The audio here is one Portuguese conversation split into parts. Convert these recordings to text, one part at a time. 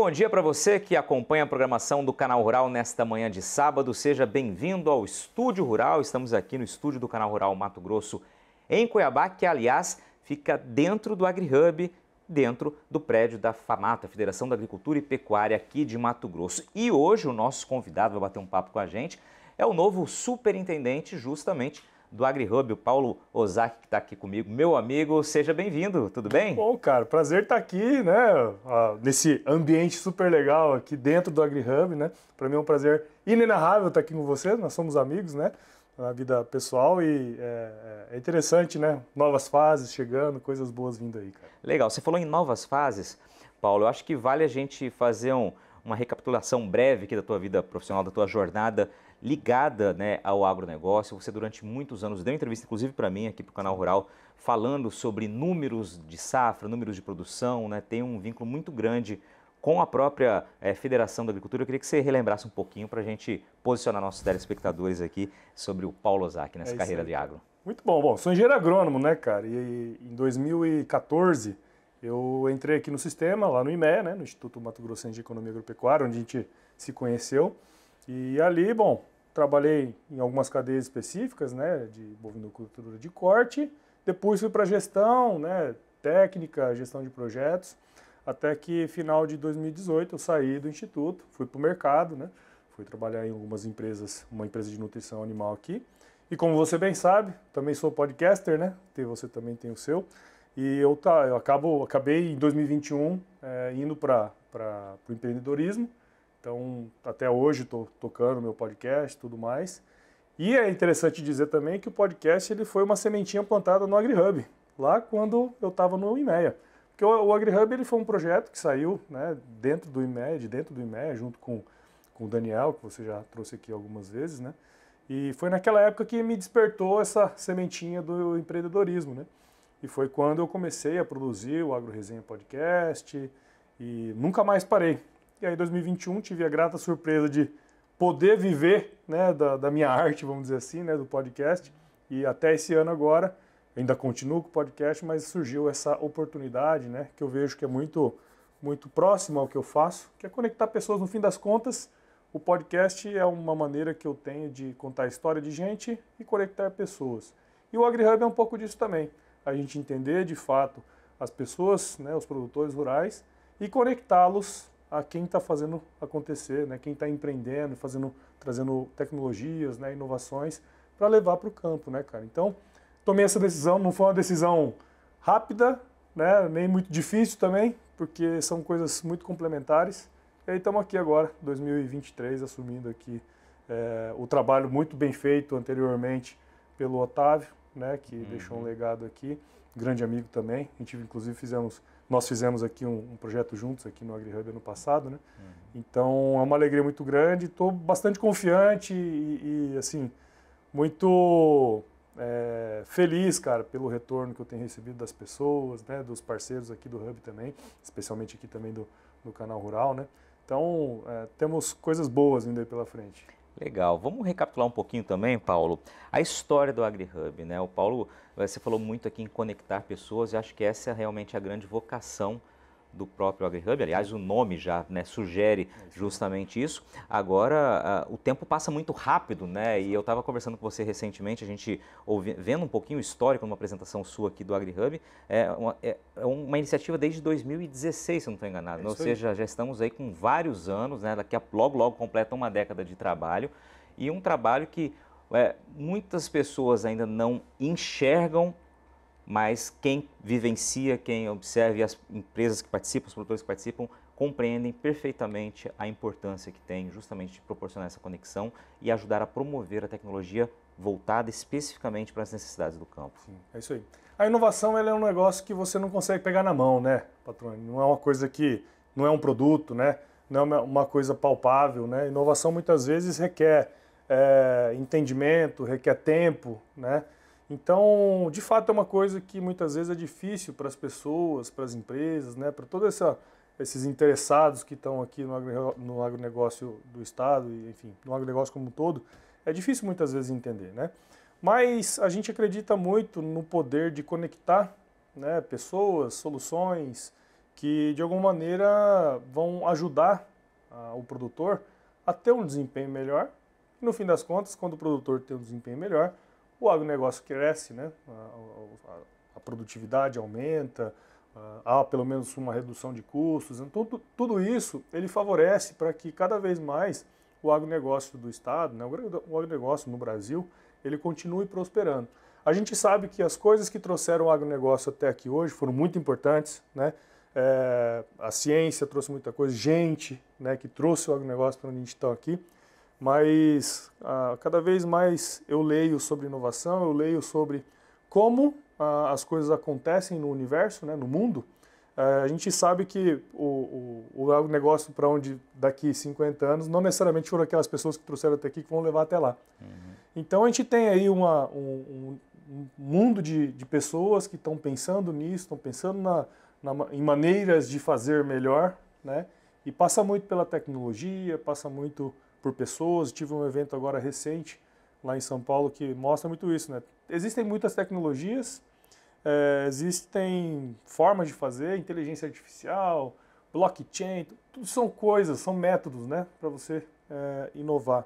bom dia para você que acompanha a programação do Canal Rural nesta manhã de sábado. Seja bem-vindo ao Estúdio Rural. Estamos aqui no estúdio do Canal Rural Mato Grosso, em Cuiabá, que, aliás, fica dentro do AgriHub, dentro do prédio da FAMATA, Federação da Agricultura e Pecuária aqui de Mato Grosso. E hoje o nosso convidado vai bater um papo com a gente é o novo superintendente justamente do AgriHub, o Paulo Ozaki, que está aqui comigo. Meu amigo, seja bem-vindo, tudo bem? Bom, cara, prazer estar tá aqui, né? Ah, nesse ambiente super legal aqui dentro do AgriHub, né? Para mim é um prazer inenarrável estar tá aqui com vocês, nós somos amigos, né? Na vida pessoal e é, é, é interessante, né? Novas fases chegando, coisas boas vindo aí, cara. Legal, você falou em novas fases, Paulo, eu acho que vale a gente fazer um, uma recapitulação breve aqui da tua vida profissional, da tua jornada ligada né, ao agronegócio. Você, durante muitos anos, deu entrevista, inclusive para mim, aqui para o Canal Rural, falando sobre números de safra, números de produção, né, tem um vínculo muito grande com a própria é, Federação da Agricultura. Eu queria que você relembrasse um pouquinho para a gente posicionar nossos telespectadores aqui sobre o Paulo Ozak nessa é carreira aí. de agro. Muito bom. Bom, sou engenheiro agrônomo, né, cara? E em 2014 eu entrei aqui no sistema, lá no IME, né, no Instituto Mato Grosso de Economia Agropecuária, onde a gente se conheceu. E ali, bom, trabalhei em algumas cadeias específicas, né, de bovinocultura de corte. Depois fui para gestão, né, técnica, gestão de projetos, até que final de 2018 eu saí do instituto, fui para o mercado, né, fui trabalhar em algumas empresas, uma empresa de nutrição animal aqui. E como você bem sabe, também sou podcaster, né? Você também tem o seu. E eu, tá, eu acabo, acabei em 2021 é, eh, indo para o empreendedorismo então, até hoje estou tocando meu podcast e tudo mais. E é interessante dizer também que o podcast ele foi uma sementinha plantada no AgriHub, lá quando eu estava no IMEA. Porque o, AgriHub ele foi um projeto que saiu né, dentro do IMEA, de dentro do IMEA, junto com, com o Daniel, que você já trouxe aqui algumas vezes, né? E foi naquela época que me despertou essa sementinha do empreendedorismo, né? E foi quando eu comecei a produzir o AgroResenha Podcast e nunca mais parei. E aí, 2021, tive a grata surpresa de poder viver né, da, da, minha arte, vamos dizer assim, né, do podcast. E até esse ano agora, ainda continuo com o podcast, mas surgiu essa oportunidade, né, que eu vejo que é muito, muito próxima ao que eu faço, que é conectar pessoas. No fim das contas, o podcast é uma maneira que eu tenho de contar a história de gente e conectar pessoas. E o AgriHub é um pouco disso também. A gente entender, de fato, as pessoas, né, os produtores rurais, e conectá-los a quem está fazendo acontecer, né? quem está empreendendo, fazendo, trazendo tecnologias, né? inovações para levar para o campo, né, cara? Então, tomei essa decisão, não foi uma decisão rápida, né? nem muito difícil também, porque são coisas muito complementares. E aí estamos aqui agora, 2023, assumindo aqui é, o trabalho muito bem feito anteriormente pelo Otávio, né, que uhum. deixou um legado aqui, grande amigo também. A gente inclusive fizemos nós fizemos aqui um, um projeto juntos aqui no AgriHub ano passado, né? Uhum. Então é uma alegria muito grande. Estou bastante confiante e, e assim muito é, feliz, cara, pelo retorno que eu tenho recebido das pessoas, né? Dos parceiros aqui do Hub também, especialmente aqui também do, do canal Rural, né? Então, é, temos coisas boas ainda pela frente. Legal. Vamos recapitular um pouquinho também, Paulo, a história do AgriHub. Né? O Paulo, eh, você falou muito aqui em conectar pessoas e acho que essa é realmente a grande vocação do próprio AgriHub, aliás, o nome já né, sugere é, justamente isso. Agora, uh, o tempo passa muito rápido, né? E eu estava conversando com você recentemente, a gente ouvi, vendo um pouquinho o histórico numa apresentação sua aqui do AgriHub, é uma, é, é uma iniciativa desde 2016, se eu não estou enganado. É Ou seja, já estamos aí com vários anos, né? Daqui a logo, logo completa uma década de trabalho. E um trabalho que é, muitas pessoas ainda não enxergam mas quem vivencia, quem observa as empresas que participam, os produtores que participam, compreendem perfeitamente a importância que tem justamente de proporcionar essa conexão e ajudar a promover a tecnologia voltada especificamente para as necessidades do campo. Sim, é isso aí. A inovação é um negócio que você não consegue pegar na mão, né, Patrônio? Não é uma coisa que não é um produto, né? Não é uma coisa palpável, né? Inovação muitas vezes requer é, entendimento, requer tempo, né? Então, de fato, é uma coisa que muitas vezes é difícil para as pessoas, para as empresas, né, para todos esses interessados que estão aqui no, agro, no agronegócio do Estado, e, enfim, no agronegócio como um todo, é difícil muitas vezes entender. Né? Mas a gente acredita muito no poder de conectar né, pessoas, soluções que de alguma maneira vão ajudar a, o produtor a ter um desempenho melhor. E, no fim das contas, quando o produtor tem um desempenho melhor, o agronegócio cresce, né? a, a, a produtividade aumenta, há pelo menos uma redução de custos. Então, tudo, tudo isso ele favorece para que cada vez mais o agronegócio do Estado, né, o agronegócio no Brasil, ele continue prosperando. A gente sabe que as coisas que trouxeram o agronegócio até aqui hoje foram muito importantes, né? É, a ciência trouxe muita coisa, gente né, que trouxe o agronegócio para onde a gente está aqui mas ah, cada vez mais eu leio sobre inovação, eu leio sobre como ah, as coisas acontecem no universo, né, no mundo. Ah, a gente sabe que o, o, o negócio para onde daqui 50 anos não necessariamente foram aquelas pessoas que trouxeram até aqui que vão levar até lá. Uhum. Então a gente tem aí uma, um, um, mundo de, de pessoas que estão pensando nisso, estão pensando na, na, em maneiras de fazer melhor, né? E passa muito pela tecnologia, passa muito por pessoas. Tive um evento agora recente lá em São Paulo que mostra muito isso, né? Existem muitas tecnologias, é, existem formas de fazer, inteligência artificial, blockchain, tudo são coisas, são métodos, né, para você é, inovar.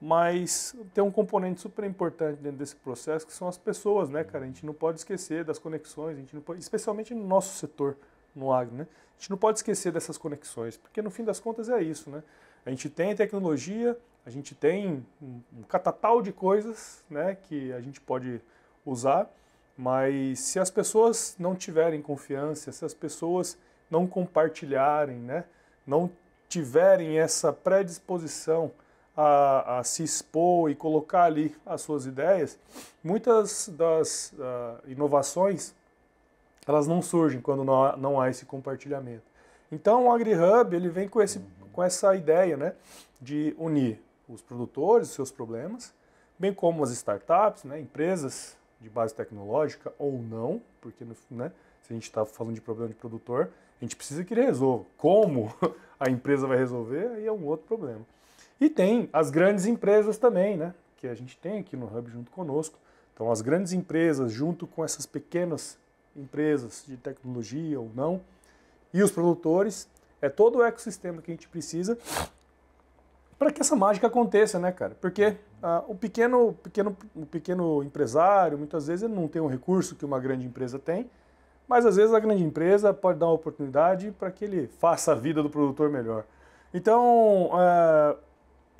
Mas tem um componente super importante dentro desse processo que são as pessoas, né, cara? A gente não pode esquecer das conexões, a gente não pode, especialmente no nosso setor, no agro, né? A gente não pode esquecer dessas conexões, porque no fim das contas é isso, né? A gente tem tecnologia, a gente tem um catatal de coisas né, que a gente pode usar, mas se as pessoas não tiverem confiança, se as pessoas não compartilharem, né, não tiverem essa predisposição a, a se expor e colocar ali as suas ideias, muitas das uh, inovações elas não surgem quando não há, não há esse compartilhamento. Então o AgriHub ele vem com esse uhum com essa ideia né, de unir os produtores, os seus problemas, bem como as startups, né, empresas de base tecnológica ou não, porque né, se a gente está falando de problema de produtor, a gente precisa que ele resolva. Como a empresa vai resolver, aí é um outro problema. E tem as grandes empresas também, né, que a gente tem aqui no Hub junto conosco. Então, as grandes empresas, junto com essas pequenas empresas de tecnologia ou não, e os produtores é todo o ecossistema que a gente precisa para que essa mágica aconteça, né, cara? Porque ah, o, pequeno, pequeno, o pequeno empresário, muitas vezes, ele não tem o recurso que uma grande empresa tem, mas às vezes a grande empresa pode dar uma oportunidade para que ele faça a vida do produtor melhor. Então, ah,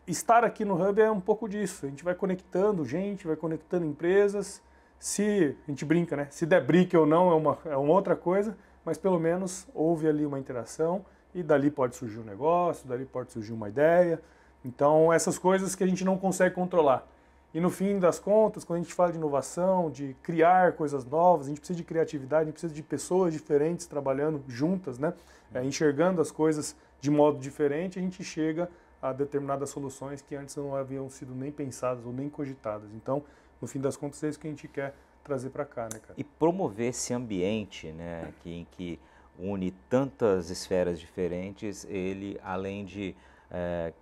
estar aqui no Hub é um pouco disso. A gente vai conectando gente, vai conectando empresas. Se a gente brinca, né? Se der brick ou não é uma, é uma outra coisa, mas pelo menos houve ali uma interação e dali pode surgir um negócio, dali pode surgir uma ideia. Então, essas coisas que a gente não consegue controlar. E no fim das contas, quando a gente fala de inovação, de criar coisas novas, a gente precisa de criatividade, a gente precisa de pessoas diferentes trabalhando juntas, né? É, enxergando as coisas de modo diferente, a gente chega a determinadas soluções que antes não haviam sido nem pensadas ou nem cogitadas. Então, no fim das contas, é isso que a gente quer trazer para cá, né, cara? E promover esse ambiente, né, que, em que une tantas esferas diferentes, ele, além de é,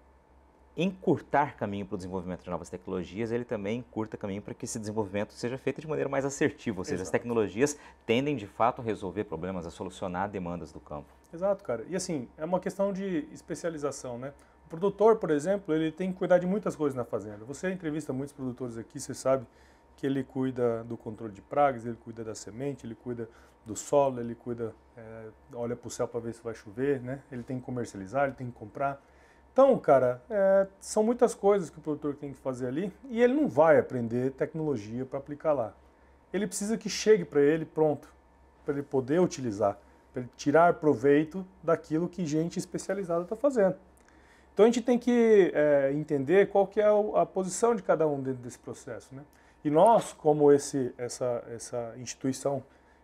encurtar caminho para o desenvolvimento de novas tecnologias, ele também encurta caminho para que esse desenvolvimento seja feito de maneira mais assertiva, ou seja, Exato. as tecnologias tendem de fato a resolver problemas, a solucionar demandas do campo. Exato, cara. E assim, é uma questão de especialização, né? O produtor, por exemplo, ele tem que cuidar de muitas coisas na fazenda. Você entrevista muitos produtores aqui, você sabe que ele cuida do controle de pragas, ele cuida da semente, ele cuida do solo, ele cuida, é, olha para o céu para ver se vai chover, né? Ele tem que comercializar, ele tem que comprar. Então, cara, é, são muitas coisas que o produtor tem que fazer ali e ele não vai aprender tecnologia para aplicar lá. Ele precisa que chegue para ele pronto, para ele poder utilizar, para ele tirar proveito daquilo que gente especializada está fazendo. Então a gente tem que é, entender qual que é a posição de cada um dentro desse processo, né? E nós, como esse, essa, essa instituição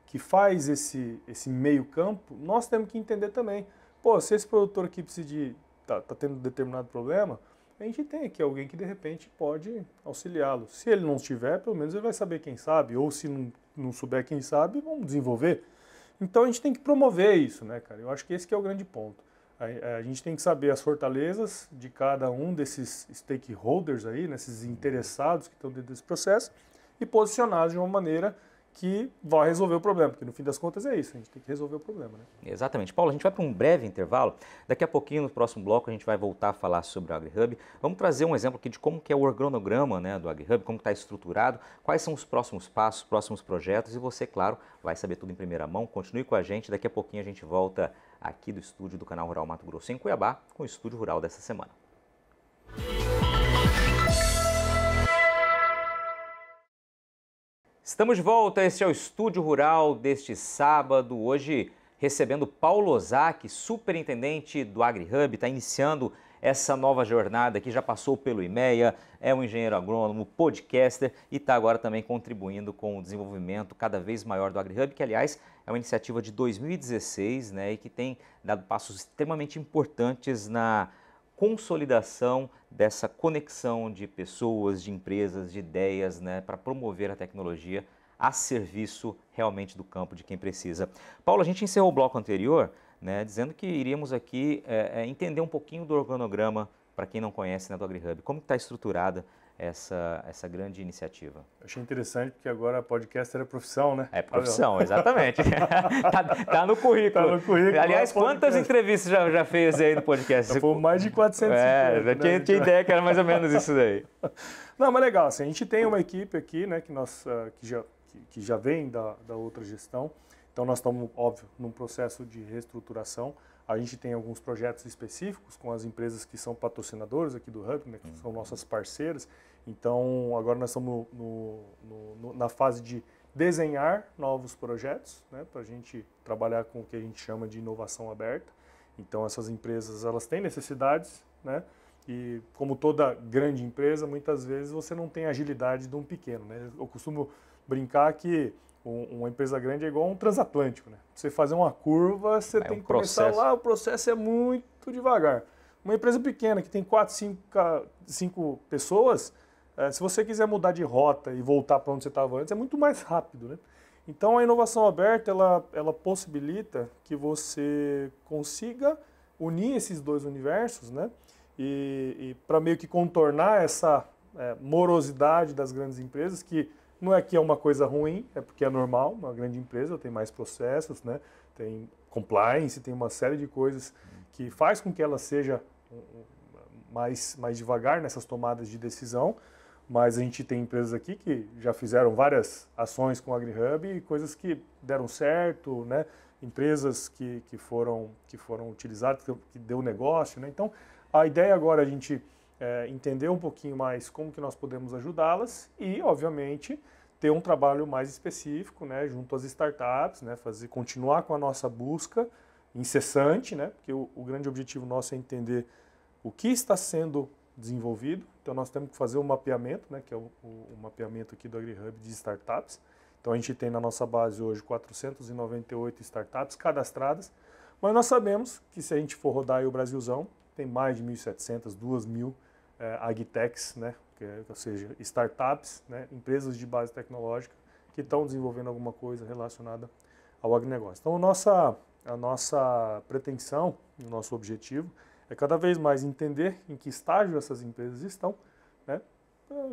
que faz esse, esse meio campo, nós temos que entender também. Pô, se esse produtor aqui precisa de. Tá, tá tendo determinado problema, a gente tem aqui alguém que de repente pode auxiliá-lo. Se ele não tiver, pelo menos ele vai saber quem sabe, ou se não, não souber quem sabe, vamos desenvolver. Então a gente tem que promover isso, né, cara? Eu acho que esse que é o grande ponto. A, a gente tem que saber as fortalezas de cada um desses stakeholders aí, nesses né, interessados que estão dentro desse processo, e posicionar de uma maneira que vai resolver o problema, porque no fim das contas é isso, a gente tem que resolver o problema. Né? Exatamente. Paulo, a gente vai para um breve intervalo, daqui a pouquinho no próximo bloco a gente vai voltar a falar sobre o AgriHub. Vamos trazer um exemplo aqui de como que é o organograma né, do AgriHub, como está estruturado, quais são os próximos passos, próximos projetos e você, claro, vai saber tudo em primeira mão. Continue com a gente, daqui a pouquinho a gente volta aqui do estúdio do Canal Rural Mato Grosso em Cuiabá com o Estúdio Rural dessa semana. Estamos de volta, este é o Estúdio Rural deste sábado, hoje recebendo Paulo Ozaki, superintendente do AgriHub, está iniciando essa nova jornada que já passou pelo IMEA, é um engenheiro agrônomo, podcaster e está agora também contribuindo com o desenvolvimento cada vez maior do AgriHub, que aliás é uma iniciativa de 2016 né, e que tem dado passos extremamente importantes na consolidação dessa conexão de pessoas, de empresas, de ideias, né, para promover a tecnologia a serviço realmente do campo de quem precisa. Paulo, a gente encerrou o bloco anterior, né, dizendo que iríamos aqui é, é entender um pouquinho do organograma para quem não conhece né, do AgriHub, como está estruturada essa, essa grande iniciativa. Eu achei interessante porque agora podcast era profissão, né? É profissão, ah, exatamente. tá, tá, no currículo. Tá no currículo. Aliás, é quantas podcast. entrevistas já, já fez aí no podcast? Já foi mais de 400. É, já né, tinha, tinha ideia que era mais ou menos isso daí. Não, mas legal, assim, a gente tem uma equipe aqui, né, que, nós, ah, que, já, que, que já vem da, da outra gestão. Então, nós estamos, óbvio, num processo de reestruturação. A gente tem alguns projetos específicos com as empresas que são patrocinadoras aqui do Hub, né, que são nossas parceiras. Então, agora nós estamos no, no, no, na fase de desenhar novos projetos, né, para a gente trabalhar com o que a gente chama de inovação aberta. Então, essas empresas elas têm necessidades, né? E como toda grande empresa, muitas vezes você não tem a agilidade de um pequeno, né? Eu costumo brincar que uma empresa grande é igual um transatlântico, né? Você fazer uma curva, você é tem um que começar lá, o processo é muito devagar. Uma empresa pequena que tem 4, 5, 5 pessoas, é, se você quiser mudar de rota e voltar para onde você estava antes, é muito mais rápido, né? Então a inovação aberta, ela, ela possibilita que você consiga unir esses dois universos, né? E, e para meio que contornar essa é, morosidade das grandes empresas que não é que é uma coisa ruim, é porque é normal, uma grande empresa tem mais processos, né? tem compliance, tem uma série de coisas que faz com que ela seja mais, mais devagar nessas tomadas de decisão, mas a gente tem empresas aqui que já fizeram várias ações com o AgriHub e coisas que deram certo, né? empresas que, que, foram, que foram utilizadas, que deu negócio. Né? Então, a ideia agora é a gente é, entender um pouquinho mais como que nós podemos ajudá-las e, obviamente, ter um trabalho mais específico, né, junto às startups, né, fazer continuar com a nossa busca incessante, né, porque o, o grande objetivo nosso é entender o que está sendo desenvolvido. Então nós temos que fazer um mapeamento, né, que é o, o, o mapeamento aqui do AgriHub de startups. Então a gente tem na nossa base hoje 498 startups cadastradas, mas nós sabemos que se a gente for rodar o Brasilzão, tem mais de 1.700, 2.000 é, agtechs, né, é, ou seja, startups, né, empresas de base tecnológica que estão desenvolvendo alguma coisa relacionada ao agronegócio. Então, a nossa, a nossa pretensão, o nosso objetivo é cada vez mais entender em que estágio essas empresas estão, né,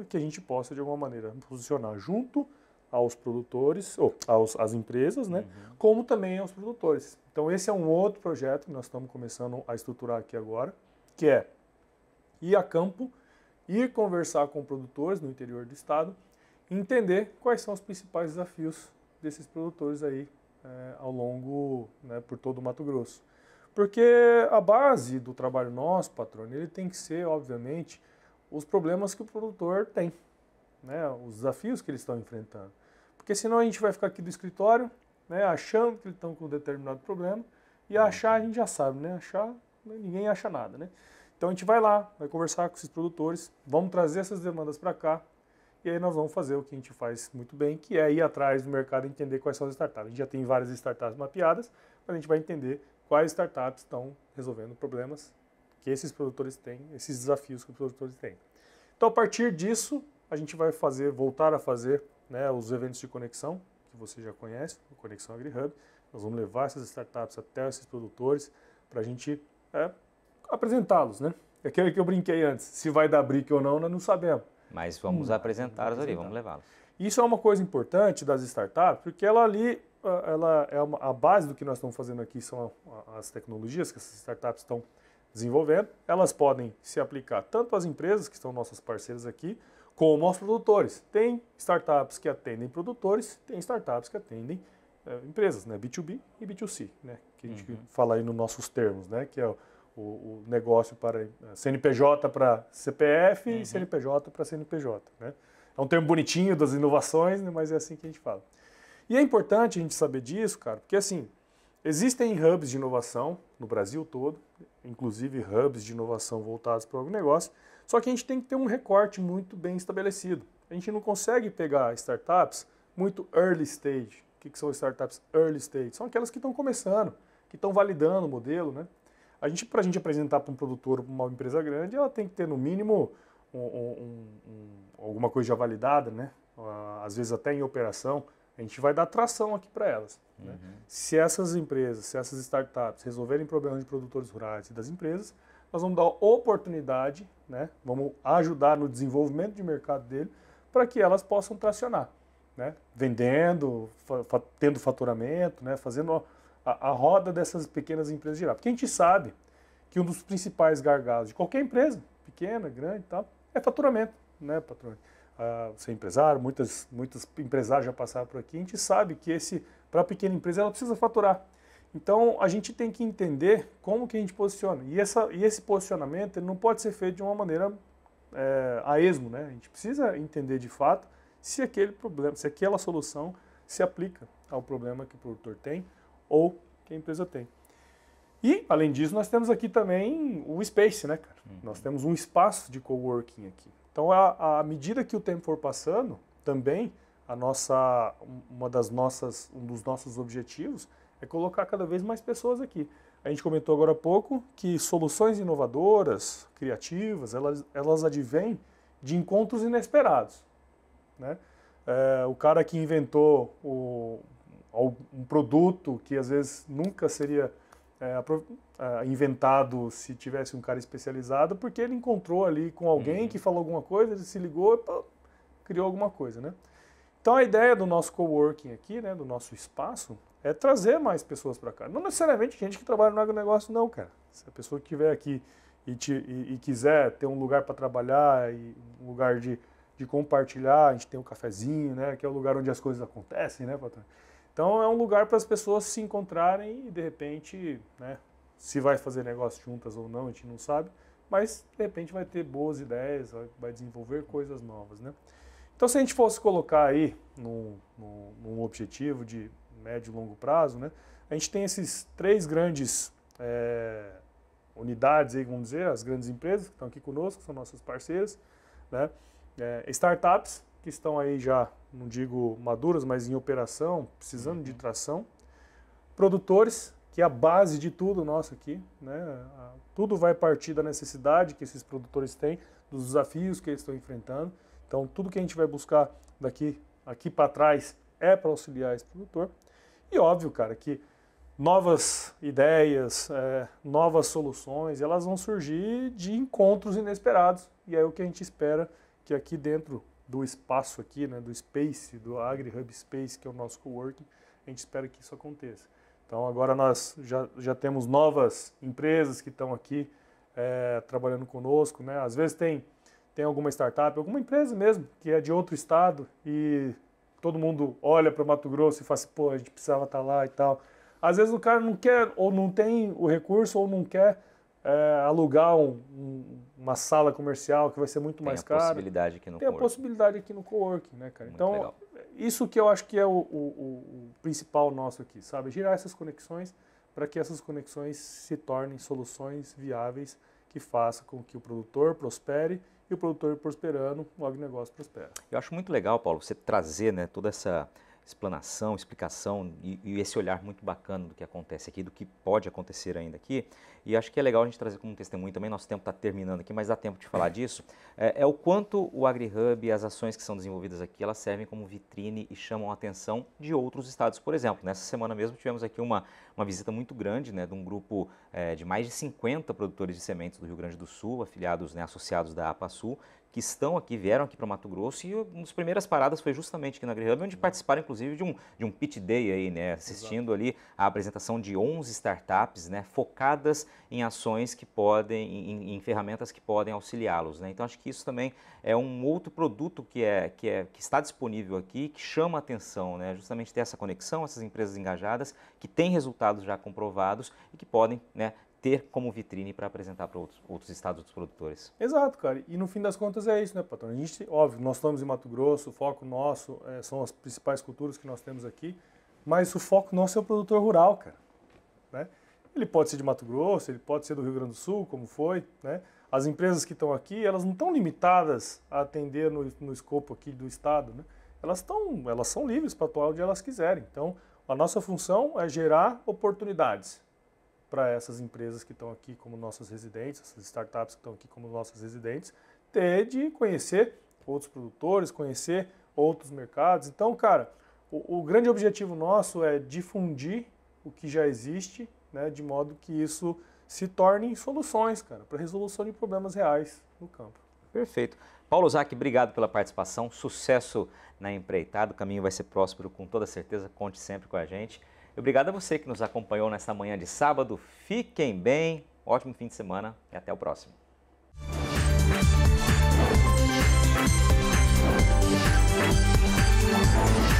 que a gente possa, de alguma maneira, posicionar junto aos produtores, ou aos, às empresas, né, uhum. como também aos produtores. Então, esse é um outro projeto que nós estamos começando a estruturar aqui agora, que é ir a campo, ir conversar com produtores no interior do estado, entender quais são os principais desafios desses produtores aí é, ao longo, né, por todo o Mato Grosso. Porque a base do trabalho nosso, patrônio, ele tem que ser, obviamente, os problemas que o produtor tem, né, os desafios que eles estão enfrentando. Porque senão a gente vai ficar aqui do escritório, né, achando que eles estão com um determinado problema, e uhum. achar a gente já sabe, né? Achar, né, ninguém acha nada, né? Então a gente vai lá, vai conversar com esses produtores, vamos trazer essas demandas para cá e aí nós vamos fazer o que a gente faz muito bem, que é ir atrás do mercado e entender quais são as startups. A gente já tem várias startups mapeadas, mas a gente vai entender quais startups estão resolvendo problemas que esses produtores têm, esses desafios que os produtores têm. Então a partir disso, a gente vai fazer, voltar a fazer né, os eventos de conexão, que você já conhece, o Conexão AgriHub. Nós vamos levar essas startups até esses produtores para a gente é, apresentá-los, né? É aquele é que eu brinquei antes. Se vai dar bric ou não, nós não sabemos. Mas vamos hum, apresentá-los ali, vamos levá-los. Isso é uma coisa importante das startups, porque ela ali, ela é uma, a base do que nós estamos fazendo aqui são as tecnologias que essas startups estão desenvolvendo. Elas podem se aplicar tanto às empresas, que são nossas parceiras aqui, como aos produtores. Tem startups que atendem produtores, tem startups que atendem é, empresas, né? B2B e B2C, né? Que a gente uhum. fala aí nos nossos termos, né? Que é o o, o negócio para eh, CNPJ para CPF uhum. e CNPJ para CNPJ. Né? É um termo bonitinho das inovações, né? mas é assim que a gente fala. E é importante a gente saber disso, cara, porque assim, existem hubs de inovação no Brasil todo, inclusive hubs de inovação voltados para o negócio, só que a gente tem que ter um recorte muito bem estabelecido. A gente não consegue pegar startups muito early stage. O que, que são startups early stage? São aquelas que estão começando, que estão validando o modelo, né? A gente, para a gente apresentar para um produtor, para uma empresa grande, ela tem que ter no mínimo um, um, um, alguma coisa já validada, né? Ah, às vezes até em operação. A gente vai dar tração aqui para elas. Né? Uhum. Né? Se essas empresas, se essas startups resolverem problemas de produtores rurais e das empresas, nós vamos dar oportunidade, né? Vamos ajudar no desenvolvimento de mercado dele para que elas possam tracionar, né? Vendendo, fa tendo faturamento, né? Fazendo a, a roda dessas pequenas empresas girar. Porque a gente sabe que um dos principais gargalos de qualquer empresa, pequena, grande e tal, é faturamento, né, patrão? Ah, é empresário, muitas, muitos empresários já passaram por aqui, a gente sabe que esse para a pequena empresa ela precisa faturar. Então a gente tem que entender como que a gente posiciona. E, essa, e esse posicionamento não pode ser feito de uma maneira é, a esmo, né? A gente precisa entender de fato se aquele problema, se aquela solução se aplica ao problema que o produtor tem ou que a empresa tem. E, além disso, nós temos aqui também o space, né, cara? Uhum. Nós temos um espaço de coworking aqui. Então, à medida que o tempo for passando, também a nossa, uma das nossas, um dos nossos objetivos é colocar cada vez mais pessoas aqui. A gente comentou agora há pouco que soluções inovadoras, criativas, elas, elas advêm de encontros inesperados. Né? É, o cara que inventou o um produto que às vezes nunca seria é, é, inventado se tivesse um cara especializado, porque ele encontrou ali com alguém uhum. que falou alguma coisa, ele se ligou e criou alguma coisa, né? Então a ideia do nosso coworking aqui, né, do nosso espaço, é trazer mais pessoas para cá. Não necessariamente gente que trabalha no agronegócio, não, cara. Se a pessoa que estiver aqui e, te, e, e, quiser ter um lugar para trabalhar, e um lugar de, de compartilhar, a gente tem um cafezinho, né, que é o lugar onde as coisas acontecem, né, patrão? Então é um lugar para as pessoas se encontrarem e de repente, né, se vai fazer negócio juntas ou não, a gente não sabe, mas de repente vai ter boas ideias, vai desenvolver coisas novas, né? Então se a gente fosse colocar aí num, num, num objetivo de médio e longo prazo, né, a gente tem esses três grandes é, unidades aí, vamos dizer, as grandes empresas que estão aqui conosco, são nossas parceiras, né, é, startups, que estão aí já, não digo maduras, mas em operação, precisando uhum. de tração. Produtores, que é a base de tudo nosso aqui, né? Tudo vai partir da necessidade que esses produtores têm, dos desafios que eles estão enfrentando. Então, tudo que a gente vai buscar daqui aqui para trás é para auxiliar esse produtor. E óbvio, cara, que novas ideias, é, novas soluções, elas vão surgir de encontros inesperados. E é o que a gente espera que aqui dentro do espaço aqui, né, do space, do Agri Hub Space, que é o nosso coworking, a gente espera que isso aconteça. Então agora nós já, já temos novas empresas que estão aqui é, trabalhando conosco, né? Às vezes tem tem alguma startup, alguma empresa mesmo que é de outro estado e todo mundo olha para o Mato Grosso e fala assim, pô, a gente precisava estar tá lá e tal. Às vezes o cara não quer ou não tem o recurso ou não quer é, alugar um, um, uma sala comercial que vai ser muito tem mais caro. Tem a possibilidade aqui no Tem a possibilidade aqui no coworking, né, cara? Muito então, legal. isso que eu acho que é o, o, o principal nosso aqui, sabe? Girar essas conexões para que essas conexões se tornem soluções viáveis que façam com que o produtor prospere e o produtor prosperando, o agronegócio prospera. Eu acho muito legal, Paulo, você trazer né, toda essa explanação, explicação e, e, esse olhar muito bacana do que acontece aqui, do que pode acontecer ainda aqui. E acho que é legal a gente trazer como testemunho também, nosso tempo está terminando aqui, mas dá tempo de falar disso, é, é o quanto o AgriHub e as ações que são desenvolvidas aqui, elas servem como vitrine e chamam a atenção de outros estados. Por exemplo, nessa semana mesmo tivemos aqui uma, uma visita muito grande né, de um grupo é, de mais de 50 produtores de sementes do Rio Grande do Sul, afiliados, né, associados da APA Sul, que estão aqui, vieram aqui para o Mato Grosso e uma das primeiras paradas foi justamente aqui na Green onde participaram inclusive de um, de um pitch day aí, né, assistindo Exato. ali a apresentação de 11 startups, né, focadas em ações que podem, em, em ferramentas que podem auxiliá-los, né, então acho que isso também é um outro produto que é, que é, que está disponível aqui, que chama a atenção, né, justamente ter essa conexão, essas empresas engajadas, que têm resultados já comprovados e que podem, né, ter como vitrine para apresentar para outros, outros estados, outros produtores. Exato, cara. E no fim das contas é isso, né, patrão? A gente, óbvio, nós estamos em Mato Grosso, o foco nosso é, são as principais culturas que nós temos aqui, mas o foco nosso é o produtor rural, cara. Né? Ele pode ser de Mato Grosso, ele pode ser do Rio Grande do Sul, como foi, né? As empresas que estão aqui, elas não estão limitadas a atender no, no escopo aqui do Estado, né? Elas, tão, elas são livres para atuar onde elas quiserem. Então, a nossa função é gerar oportunidades para essas empresas que estão aqui como nossas residentes, essas startups que estão aqui como nossas residentes, ter de conhecer outros produtores, conhecer outros mercados. Então, cara, o, o grande objetivo nosso é difundir o que já existe, né, de modo que isso se torne soluções, cara, para resolução de problemas reais no campo. Perfeito. Paulo Zac, obrigado pela participação. Sucesso na empreitada. O caminho vai ser próspero com toda certeza. Conte sempre com a gente. Obrigado a você que nos acompanhou nesta manhã de sábado. Fiquem bem, ótimo fim de semana e até o próximo. Música